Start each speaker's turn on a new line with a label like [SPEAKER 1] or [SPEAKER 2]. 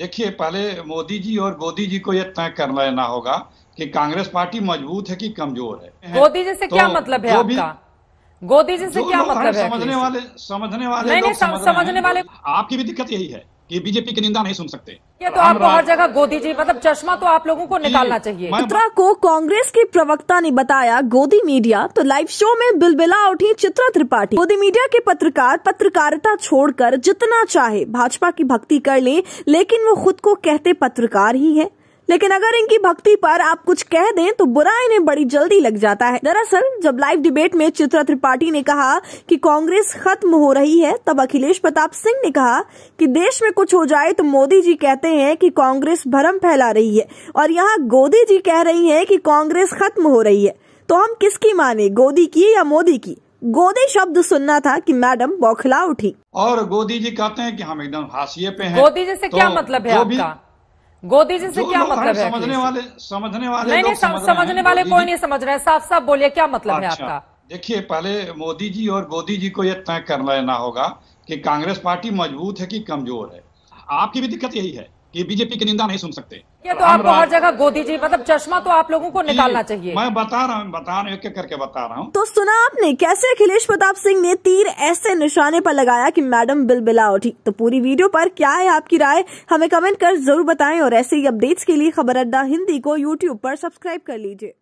[SPEAKER 1] देखिए पहले मोदी जी और गोदी जी को यह तय कर लेना होगा कि कांग्रेस पार्टी मजबूत है कि कमजोर है गोदी जी से तो क्या मतलब है आपका
[SPEAKER 2] गोदी जी से क्या मतलब है समझने वाले
[SPEAKER 1] समझने वाले नहीं, नहीं, समझने वाले आपकी भी दिक्कत यही है कि बीजेपी की निंदा नहीं सुन सकते ये
[SPEAKER 2] तो आपको हर जगह गोदी जी मतलब चश्मा तो आप लोगों को निकालना चाहिए चित्रा
[SPEAKER 3] को कांग्रेस के प्रवक्ता ने बताया गोदी मीडिया तो लाइव शो में बिलबिला उठी चित्रा त्रिपाठी गोदी मीडिया के पत्रकार पत्रकारिता छोड़कर जितना चाहे भाजपा की भक्ति कर ले, लेकिन वो खुद को कहते पत्रकार ही है लेकिन अगर इनकी भक्ति पर आप कुछ कह दें तो बुरा इन्हें बड़ी जल्दी लग जाता है दरअसल जब लाइव डिबेट में चित्रा त्रिपाठी ने कहा कि कांग्रेस खत्म हो रही है तब अखिलेश प्रताप सिंह ने कहा कि देश में कुछ हो जाए तो मोदी जी कहते हैं कि कांग्रेस भरम फैला रही है और यहाँ गोदी जी कह रही है कि कांग्रेस खत्म हो रही है तो हम किसकी माने गोदी की या मोदी की गोदी शब्द सुनना था कि मैडम बौखला उठी
[SPEAKER 1] और गोदी जी कहते हैं कि हम एकदम हाशिए पे हैं गोदी जी से तो क्या मतलब है आपका
[SPEAKER 2] गोदी जी से क्या मतलब है समझने वाले
[SPEAKER 1] समझने वाले नहीं नहीं समझने वाले कोई नहीं
[SPEAKER 2] समझ रहे साफ साफ बोलिए क्या मतलब है अच्छा,
[SPEAKER 1] आपका देखिए पहले मोदी जी और गोदी जी को यह तय कर लेना होगा कि कांग्रेस पार्टी मजबूत है कि कमजोर है आपकी भी दिक्कत यही है कि बीजेपी की निंदा नहीं सुन सकते ये तो आपको हर
[SPEAKER 2] जगह गोदी जी मतलब चश्मा तो आप लोगों को निकालना चाहिए
[SPEAKER 1] मैं बता रहा हूँ बता रहा हूँ करके बता रहा हूँ
[SPEAKER 3] तो सुना आपने कैसे अखिलेश प्रताप सिंह ने तीर ऐसे निशाने पर लगाया कि मैडम बिल बिला उठी तो पूरी वीडियो पर क्या है आपकी राय हमें कमेंट कर जरूर बताएं और ऐसे ही अपडेट्स के लिए खबर अड्डा हिंदी को यूट्यूब पर सब्सक्राइब कर लीजिए